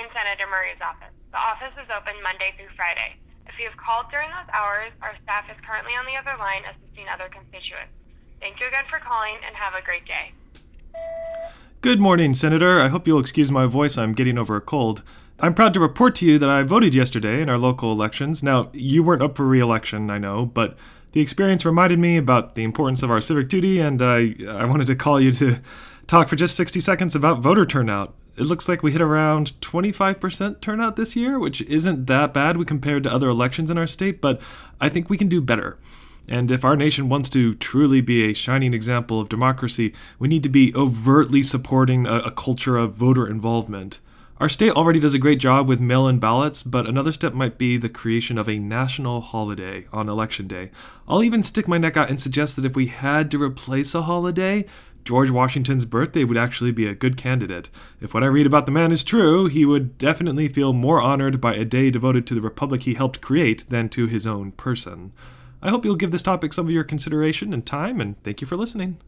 calling Senator Murray's office. The office is open Monday through Friday. If you have called during those hours, our staff is currently on the other line assisting other constituents. Thank you again for calling and have a great day. Good morning, Senator. I hope you'll excuse my voice. I'm getting over a cold. I'm proud to report to you that I voted yesterday in our local elections. Now, you weren't up for re election, I know, but the experience reminded me about the importance of our civic duty, and I, I wanted to call you to talk for just 60 seconds about voter turnout it looks like we hit around 25% turnout this year, which isn't that bad compared to other elections in our state, but I think we can do better. And if our nation wants to truly be a shining example of democracy, we need to be overtly supporting a, a culture of voter involvement. Our state already does a great job with mail in ballots, but another step might be the creation of a national holiday on Election Day. I'll even stick my neck out and suggest that if we had to replace a holiday, George Washington's birthday would actually be a good candidate. If what I read about the man is true, he would definitely feel more honored by a day devoted to the republic he helped create than to his own person. I hope you'll give this topic some of your consideration and time, and thank you for listening.